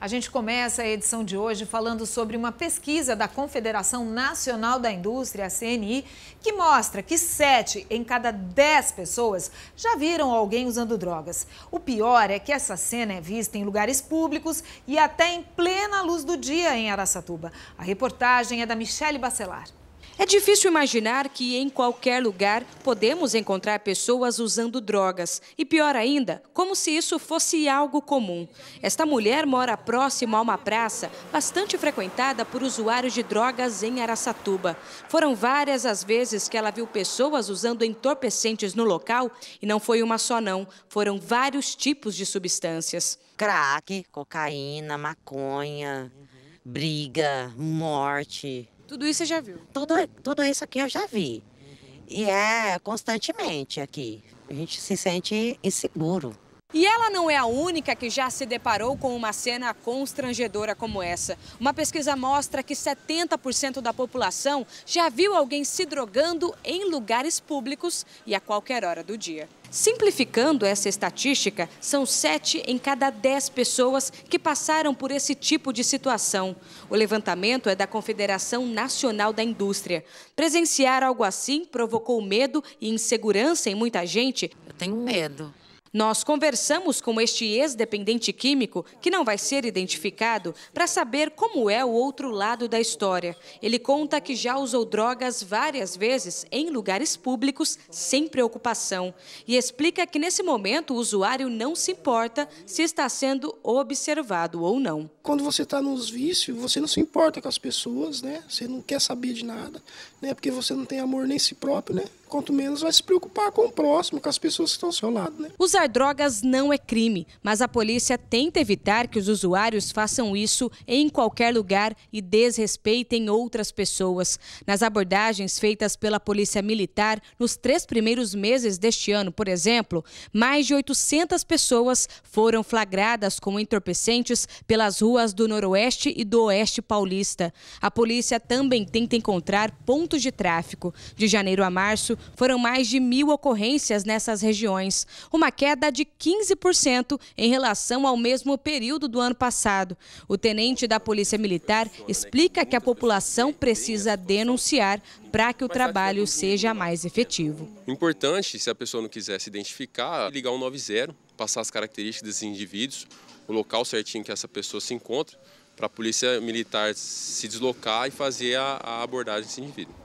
A gente começa a edição de hoje falando sobre uma pesquisa da Confederação Nacional da Indústria, a CNI, que mostra que 7 em cada 10 pessoas já viram alguém usando drogas. O pior é que essa cena é vista em lugares públicos e até em plena luz do dia em Araçatuba. A reportagem é da Michele Bacelar. É difícil imaginar que em qualquer lugar podemos encontrar pessoas usando drogas. E pior ainda, como se isso fosse algo comum. Esta mulher mora próximo a uma praça bastante frequentada por usuários de drogas em Araçatuba. Foram várias as vezes que ela viu pessoas usando entorpecentes no local e não foi uma só não, foram vários tipos de substâncias. Crack, cocaína, maconha, briga, morte, tudo isso você já viu? Tudo, tudo isso aqui eu já vi. E é constantemente aqui. A gente se sente inseguro. E ela não é a única que já se deparou com uma cena constrangedora como essa. Uma pesquisa mostra que 70% da população já viu alguém se drogando em lugares públicos e a qualquer hora do dia. Simplificando essa estatística, são 7 em cada 10 pessoas que passaram por esse tipo de situação. O levantamento é da Confederação Nacional da Indústria. Presenciar algo assim provocou medo e insegurança em muita gente. Eu tenho medo. Nós conversamos com este ex-dependente químico, que não vai ser identificado, para saber como é o outro lado da história. Ele conta que já usou drogas várias vezes em lugares públicos, sem preocupação. E explica que, nesse momento, o usuário não se importa se está sendo observado ou não. Quando você está nos vícios, você não se importa com as pessoas, né? Você não quer saber de nada, né? Porque você não tem amor nem si próprio, né? quanto menos vai se preocupar com o próximo, com as pessoas que estão ao seu lado. Né? Usar drogas não é crime, mas a polícia tenta evitar que os usuários façam isso em qualquer lugar e desrespeitem outras pessoas. Nas abordagens feitas pela Polícia Militar nos três primeiros meses deste ano, por exemplo, mais de 800 pessoas foram flagradas como entorpecentes pelas ruas do Noroeste e do Oeste Paulista. A polícia também tenta encontrar pontos de tráfico. De janeiro a março, foram mais de mil ocorrências nessas regiões, uma queda de 15% em relação ao mesmo período do ano passado. O tenente da Polícia Militar explica que a população precisa denunciar para que o é trabalho seja né? mais efetivo. Importante, se a pessoa não quiser se identificar, ligar o 90, passar as características desses indivíduos, o local certinho que essa pessoa se encontra, para a polícia militar se deslocar e fazer a, a abordagem desse indivíduo.